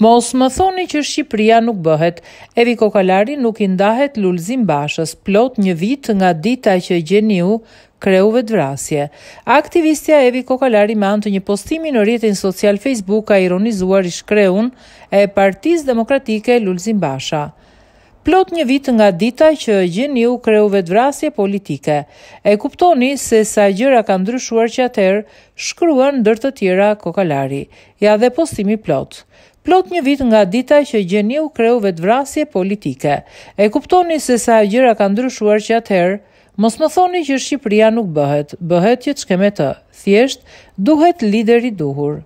Mos më thoni që Shqipëria nuk bëhet. Evi Kokalari nuk i ndahet lulzim bashës, plot një vit nga dita që gjeniu kreu vrasje. Aktivistja Evi Kokalari me anë të një postimi në rrjetin social Facebook ka ironizuar i shkreun e Partisë Demokratike Lulzim Basha. Plot një vit nga dita që gjeniu kreu vrasje politike. E kuptoni se sa gjëra kanë ndryshuar që atëherë, shkruan ndër të tjera Kokalari. Ja dhe postimi plot plot një vit nga dita që Gjeniu kreu vetë vrasje politike. E kuptoni se sa e gjëra ka ndryshuar që atëherë, mos më thoni që Shqipria nuk bëhet, bëhet që të shkeme të, thjeshtë duhet lideri duhur.